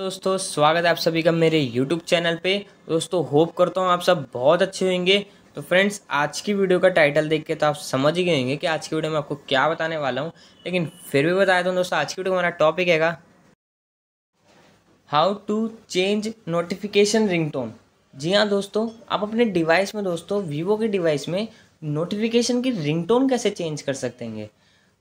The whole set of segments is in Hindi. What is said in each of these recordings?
दोस्तों स्वागत है आप सभी का मेरे YouTube चैनल पे दोस्तों होप करता हूँ आप सब बहुत अच्छे होंगे तो फ्रेंड्स आज की वीडियो का टाइटल देख के तो आप समझ ही गए होंगे कि आज की वीडियो में आपको क्या बताने वाला हूँ लेकिन फिर भी बताया दूँ दोस्तों आज की वीडियो हमारा टॉपिक हैगा how to change notification tone जी हाँ दोस्तों आप अपने डिवाइस में दोस्तों वीवो के डिवाइस में नोटिफिकेशन की रिंगटोन कैसे चेंज कर सकते हैं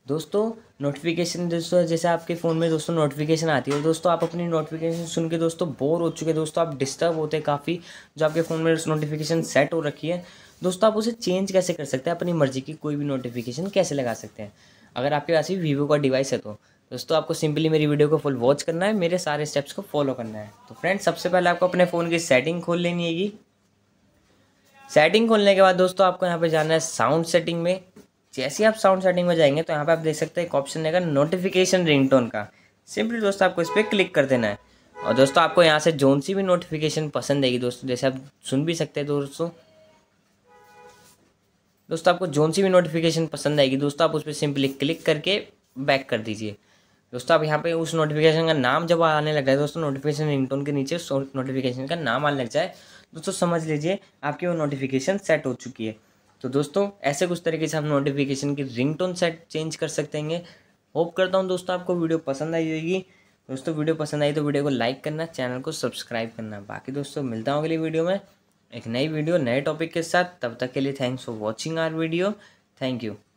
दोस्तों नोटिफिकेशन दोस्तों जैसे आपके फ़ोन में दोस्तों नोटिफिकेशन आती है तो दोस्तों आप अपनी नोटिफिकेशन सुन के दोस्तों बोर हो चुके हैं दोस्तों आप डिस्टर्ब होते हैं काफ़ी जो आपके फ़ोन में नोटिफिकेशन सेट हो रखी है दोस्तों आप उसे चेंज कैसे कर सकते हैं अपनी मर्ज़ी की कोई भी नोटिफिकेशन कैसे लगा सकते हैं अगर आपके पास भी वीवो का डिवाइस है तो दोस्तों आपको सिंपली मेरी वीडियो को फुल वॉच करना है मेरे सारे स्टेप्स को फॉलो करना है तो फ्रेंड्स सबसे पहले आपको अपने फ़ोन की सेटिंग खोल लेनी है सेटिंग खोलने के बाद दोस्तों आपको यहाँ पे जाना है साउंड सेटिंग में जैसे आप साउंड सेटिंग में जाएंगे तो यहाँ पर आप देख सकते हैं एक ऑप्शन रहेगा नोटिफिकेशन रिंगटोन का सिंपली दोस्तों आपको इस पर क्लिक कर देना है और दोस्तों आपको यहाँ से जोन सी भी नोटिफिकेशन पसंद आएगी दोस्तों जैसे आप सुन भी सकते हैं दोस्तों दोस्तों आपको जोन सी भी नोटिफिकेशन पसंद आएगी दोस्तों आप उस पर सिंपली क्लिक करके बैक कर दीजिए दोस्तों आप यहाँ पे उस नोटिफिकेशन का नाम जब आने लग जाए दोस्तों नोटिफिकेशन रिंगटोन के नीचे नोटिफिकेशन का नाम आने लग जाए दोस्तों समझ लीजिए आपकी वो नोटिफिकेशन सेट हो चुकी है तो दोस्तों ऐसे कुछ तरीके से हम नोटिफिकेशन की रिंगटोन सेट चेंज कर सकते हैं होप करता हूँ दोस्तों आपको वीडियो पसंद आई होगी दोस्तों वीडियो पसंद आई तो वीडियो को लाइक करना चैनल को सब्सक्राइब करना बाकी दोस्तों मिलता हूँ अगली वीडियो में एक नई वीडियो नए टॉपिक के साथ तब तक के लिए thanks for watching our video thank you